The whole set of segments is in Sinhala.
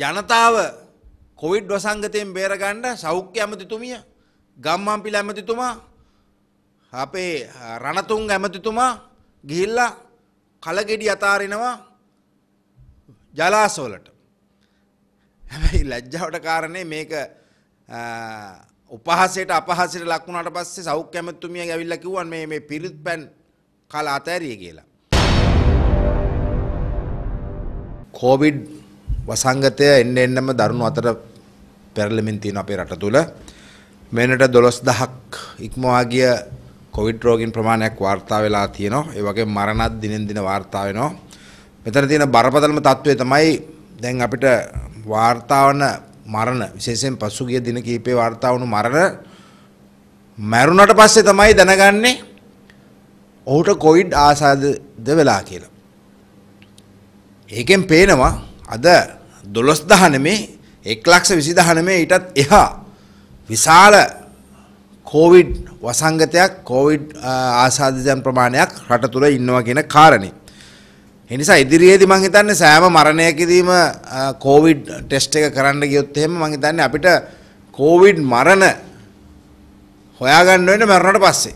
ජනතාව කොවිඩ් වසංගතයෙන් බේරගණ්ඩ සෞඛ්‍ය ඇමතිතුමිය ගම්මම්පිල ඇමතිතුමා අපේ රණතුන් ඇමතිතුමා ගිහිල්ලා කලගෙඩි අතාරෙනවා ජලාසෝලට හැබැයි ලැජ්ජාවට කාරණය මේක උපහසට අපහසට ලක්ුණට පස්සේ සෞඛ්‍ය ඇමතිතුමිය ඇවිල්ලා කිව්වන් මේ මේ පිරිත් පැන් කල අතෑරිය කියලා කෝවිඩ් වසංගතය එන්න එන්නම දරුණු අතර පෙරලමින් තියෙන අපේ රට තුළ මෙන්නට 12000ක් ඉක්මවා ගිය කොවිඩ් රෝගීන් ප්‍රමාණයක් වාර්තා වෙලා තියෙනවා. ඒ වගේ මරණත් දිනෙන් දින වාර්තා වෙනවා. මෙතන තියෙන බරපතලම තත්වය තමයි දැන් අපිට වාර්තා වන මරණ විශේෂයෙන් පසුගිය දින කිහිපේ වාර්තා වුණු මරණ මැරුණට පස්සේ තමයි දැනගන්නේ ඔහුට කොවිඩ් ආසාදද වෙලා කියලා. ඒකෙන් පේනවා අද 12019 1,29 ඊටත් එහා විශාල කෝවිඩ් වසංගතයක් කෝවිඩ් ආසාදිතයන් ප්‍රමාණයක් රට තුළ ඉන්නවා කියන කාරණේ. එනිසා ඉදිරියේදී මං හිතන්නේ සෑම මරණයකදීම කෝවිඩ් ටෙස්ට් එක කරන්න ගියොත් එහෙම මං හිතන්නේ අපිට කෝවිඩ් මරණ හොයාගන්න වෙන්නේ මරණට පස්සේ.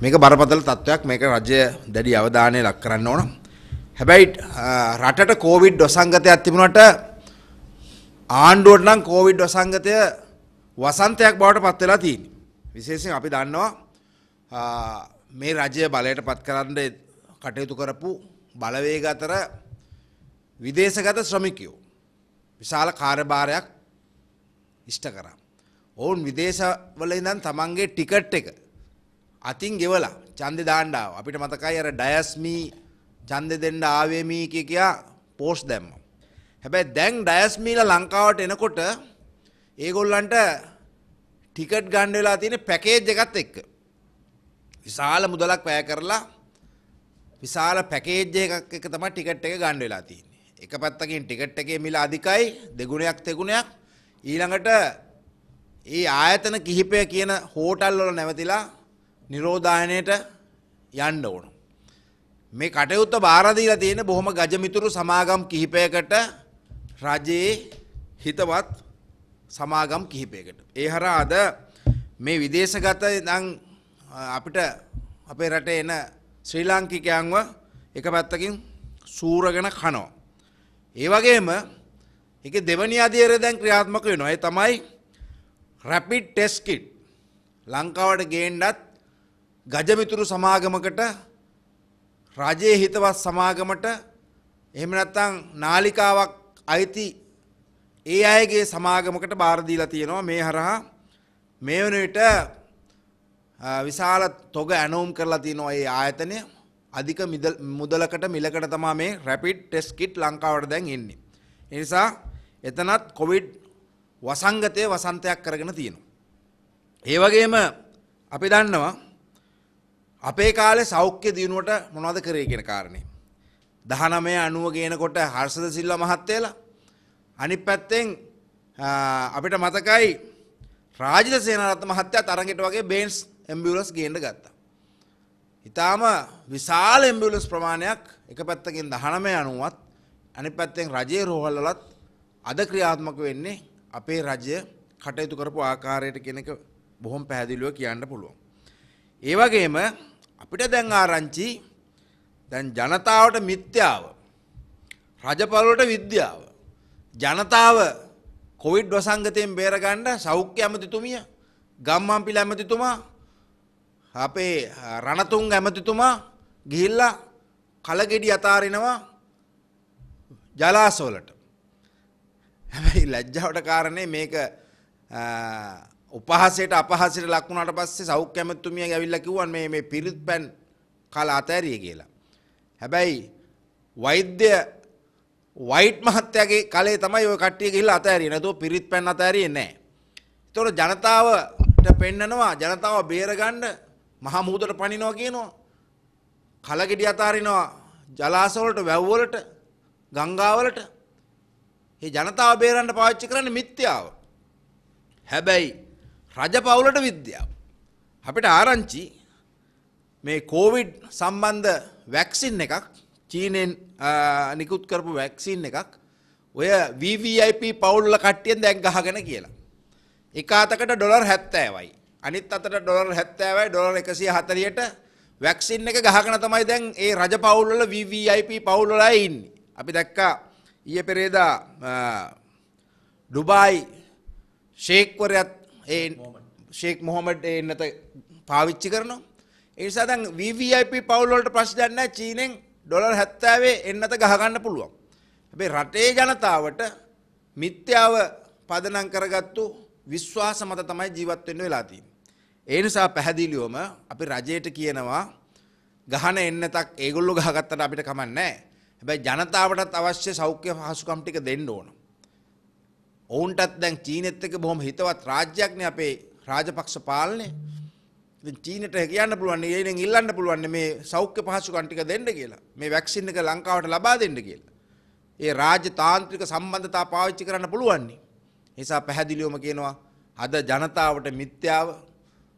මේක බරපතල තත්වයක් මේක රජය දැඩි අවධානය ලක් කරන්න ඕන. හැබැයි රටට කෝවිඩ් වසංගතයක් තිබුණට ආණ්ඩුවට නම් කෝවිඩ් වසංගතය වසන්තයක් බවට පත් වෙලා තියෙන්නේ. විශේෂයෙන් අපි දන්නවා මේ රජය බලයට පත් කරන්න කටයුතු කරපු බලවේග අතර විදේශගත ශ්‍රමිකයෝ විශාල කාර්යභාරයක් ඉෂ්ට කරා. ඔවුන් විදේශවල ඉඳන් තමන්ගේ ටිකට් එක අතින් ගෙවලා ඡන්දේ දාන්න ආවා. අපිට මතකයි අර ඩයස්මී චන්දෙ දෙන්න ආවේ මී කියා පෝස්ට් දැම්ම. හැබැයි දැන් ඩයස් මීලා ලංකාවට එනකොට ඒගොල්ලන්ට ටිකට් ගන්න වෙලා තියෙන පැකේජ් එකත් එක්ක විශාල මුදලක් වැය කරලා විශාල පැකේජ් එකක් එක තමයි ටිකට් එක ගන්න වෙලා තියෙන්නේ. එක පැත්තකින් ටිකට් එකේ මිල අධිකයි දෙගුණයක් තෙගුණයක් ඊළඟට ඒ ආයතන කිහිපය කියන හෝටල් වල නැවතිලා නිරෝධායනයට යන්න ඕන. මේ කටයුත්ත බාරදීලා තියෙන බොහොම ගජමිතුරු සමාගම් කිහිපයකට රජයේ හිතවත් සමාගම් කිහිපයකට. ඒ හරහා අද මේ විදේශගත ඉඳන් අපිට අපේ රටේ එන ශ්‍රී ලාංකිකයන්ව එක පැත්තකින් සූරගෙන කනවා. ඒ වගේම එක දෙවනි අධියරය දැන් ක්‍රියාත්මක වෙනවා. ඒ තමයි රැපිඩ් ටෙස්ට් කිට්. ලංකාවට ගේන්නත් ගජමිතුරු සමාගමකට රජයේ හිතවත් සමාගමට එහෙම නැත්නම් නාලිකාවක් අයිති ඒ අයගේ සමාගමකට බාර දීලා තියෙනවා මේ හරහා මේ වෙන විට විශාල තොග ඇනවුම් කරලා තියෙනවා මේ ආයතනය අධික මුදලකට මිලකට තමයි මේ රැපිඩ් ටෙස්ට් කිට් ලංකාවට දැන් එන්නේ. ඒ නිසා එතනත් කොවිඩ් වසංගතයේ වසන්තයක් කරගෙන තියෙනවා. ඒ වගේම අපි දන්නවා අපේ කාලේ සෞඛ්‍ය දියුණුවට මොනවද කරේ කියන කාරණේ. 19 90 ගේනකොට හර්ෂද සිල්වා මහත්තයලා අනිත් පැත්තෙන් අපිට මතකයි රාජිත සේනාරත්න මහත්තයා තරඟයට වගේ බේන්ස් ඇම්බියුලන්ස් ගේන්න ගත්තා. ඊටාම විශාල ඇම්බියුලන්ස් ප්‍රමාණයක් එක පැත්තකින් 19 90ත් අනිත් පැත්තෙන් රජයේ රෝහල්වලත් අද ක්‍රියාත්මක වෙන්නේ අපේ රජය කටයුතු කරපු ආකාරයට කෙනෙක් බොහොම පැහැදිලිව කියන්න පුළුවන්. ඒ වගේම අපිට දැන් ආරංචි දැන් ජනතාවට මිත්‍යාව රජපලට විද්‍යාව ජනතාව කොවිඩ් වසංගතයෙන් බේරගණ්ඩ සෞඛ්‍ය ඇමතිතුමිය ගම්මම්පිල ඇමතිතුමා අපේ රණතුන් ඇමතිතුමා ගිහිල්ලා කලගෙඩි අතාරෙනවා ජලාසෝලට හැබැයි ලැජ්ජාවට කාරණය මේක උපහසයට අපහසයට ලක්ුණට පස්සේ සෞඛ්‍ය ඇමතුමිය ඇවිල්ලා කිව්වන් මේ මේ පිරිත් පැන් කාලා අතෑරිය කියලා. හැබැයි වෛද්‍ය වයිට් මහත්තයාගේ කලේ තමයි ওই කට්ටිය ගිහිල්ලා අතෑරියේ. නැතුව පිරිත් පැන් අතෑරියේ නැහැ. ඒතකොට ජනතාවට පෙන්නනවා ජනතාව බේරගන්න මහා මුහුදට පනිනවා කියනවා. කලගෙඩි අතාරිනවා ජලාශ වලට වැව් වලට ගංගා වලට. මේ ජනතාව බේරන්න පාවිච්චි කරන්නේ මිත්‍යාව. හැබැයි රජපවුලට විද්‍යාව. අපිට ආරංචි මේ කෝවිඩ් සම්බන්ධ වැක්සින් එකක් චීනෙන් නිකුත් කරපු වැක්සින් එකක් ඔය VVIP පවුල්ල කට්ටියෙන් දැන් ගහගෙන කියලා. එක අතකට ඩොලර් හැත්තෑවයි. අනිත් අතට ඩොලර් හැත්තෑවයි ඩොලර් එකසිය හතලියට වැක්සින් එක ගහගෙන තමයි දැන් ඒ රජ පවුල්වල VVIP පවුල්වලයි ඉන්නේ. අපි දැක්කා ඊය පෙරේදා ඩුබායි ශේක්වරයත් ඒ ශේක් මොහොමට එන්නත පාවිච්චි කරනවා. ඒසා දැන් VVIP පවුල්වලට ප්‍රශ්නයක් නැහැ චීනෙන් ඩොලර් 70 එන්නත ගහගන්න පුළුවන්. හැබැයි රටේ ජනතාවට මිත්‍යාව පදනම් කරගත්තු විශ්වාස මත තමයි ජීවත් වෙන්න වෙලා තියෙන්නේ. ඒ නිසා පැහැදිලිවම අපි රජයට කියනවා ගහන එන්නතක් ඒගොල්ලෝ ගහගත්තට අපිට කමක් නැහැ. හැබැයි ජනතාවටත් අවශ්‍ය සෞඛ්‍ය පහසුකම් ටික දෙන්න ඕන. ඔවුන්ටත් දැන් චීනෙත් එක බොහොම හිතවත් රාජ්‍යයක්නේ අපේ රාජපක්ෂ පාලනය. ඉතින් චීනට කියන්න පුළුවන් ඒනෙන් ඉල්ලන්න පුළුවන් මේ සෞඛ්‍ය පහසුකම් ටික දෙන්න කියලා. මේ වැක්සින් එක ලංකාවට ලබා දෙන්න කියලා. ඒ රාජ්‍ය තාන්ත්‍රික සම්බන්ධතා පාවිච්චි කරන්න පුළුවන්. නිසා පැහැදිලිවම කියනවා අද ජනතාවට මිත්‍යාව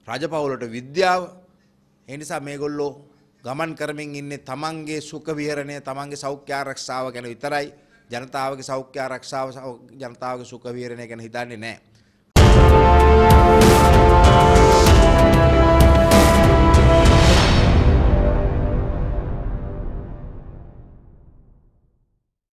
රජපෞලට විද්‍යාව ඒ නිසා මේගොල්ලෝ ගමන් කරමින් ඉන්නේ තමන්ගේ සුඛ විහරණය තමන්ගේ සෞඛ්‍ය ආරක්ෂාව ගැන විතරයි ජනතාවගේ සෞඛ්‍ය ආරක්ෂාව ජනතාවගේ සුඛ වීරණය ගැන හිතන්නේ නැහැ.